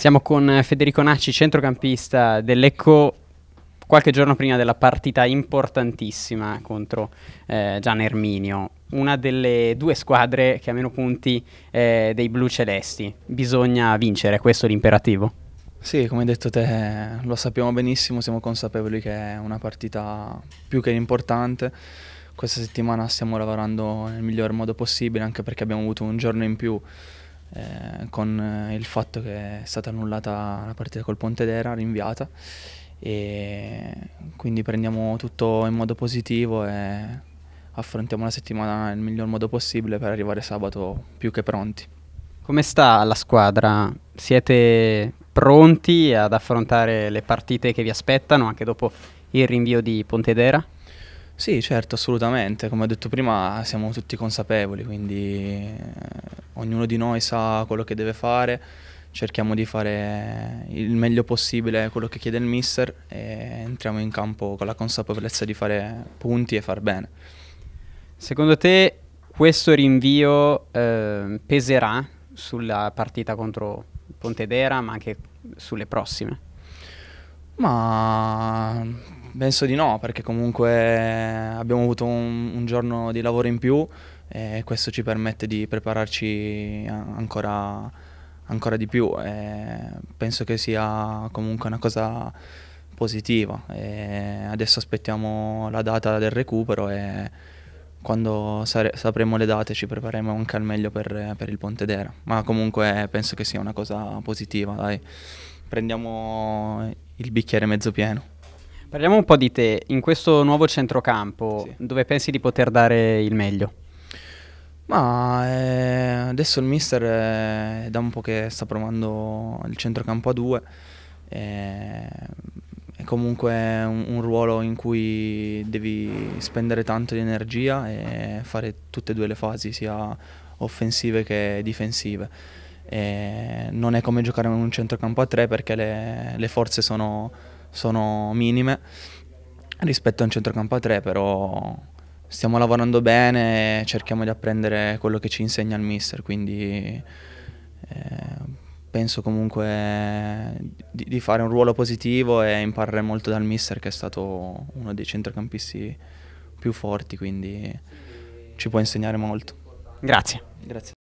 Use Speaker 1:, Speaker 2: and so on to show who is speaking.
Speaker 1: Siamo con eh, Federico Nacci, centrocampista dell'Ecco, qualche giorno prima della partita importantissima contro eh, Gian Erminio, una delle due squadre che ha meno punti eh, dei blu celesti. Bisogna vincere, questo è l'imperativo.
Speaker 2: Sì, come hai detto te, lo sappiamo benissimo, siamo consapevoli che è una partita più che importante. Questa settimana stiamo lavorando nel miglior modo possibile, anche perché abbiamo avuto un giorno in più eh, con eh, il fatto che è stata annullata la partita col Pontedera, rinviata e quindi prendiamo tutto in modo positivo e affrontiamo la settimana nel miglior modo possibile per arrivare
Speaker 1: sabato più che pronti. Come sta la squadra? Siete pronti ad affrontare le partite che vi aspettano anche dopo il rinvio di Pontedera? Sì, certo, assolutamente. Come ho detto prima, siamo tutti consapevoli, quindi
Speaker 2: eh, ognuno di noi sa quello che deve fare, cerchiamo di fare il meglio possibile quello che chiede il mister e entriamo in campo con la consapevolezza
Speaker 1: di fare punti e far bene. Secondo te questo rinvio eh, peserà sulla partita contro Pontedera ma anche sulle prossime? Ma penso di no perché
Speaker 2: comunque abbiamo avuto un, un giorno di lavoro in più e questo ci permette di prepararci ancora, ancora di più e penso che sia comunque una cosa positiva e adesso aspettiamo la data del recupero e quando sapremo le date ci prepareremo anche al meglio per, per il Pontedera ma comunque penso che sia una cosa positiva dai.
Speaker 1: prendiamo
Speaker 2: il bicchiere mezzo pieno
Speaker 1: Parliamo un po' di te, in questo nuovo centrocampo, sì. dove pensi di poter dare il meglio? Ma eh, adesso il mister eh, è da un po' che sta provando il centrocampo
Speaker 2: a due, eh, è comunque un, un, ruolo in cui devi spendere tanto di energia e fare tutte e due le fasi, sia offensive che difensive. Eh, non è come giocare in un centrocampo a tre perché le, le forze sono, sono minime rispetto a un centrocampo a tre, però stiamo lavorando bene e cerchiamo di apprendere quello che ci insegna il mister, quindi eh, penso comunque di, di, fare un ruolo positivo e imparare molto dal mister che è stato uno dei centrocampisti più forti, quindi ci può insegnare molto.
Speaker 1: Grazie. Grazie.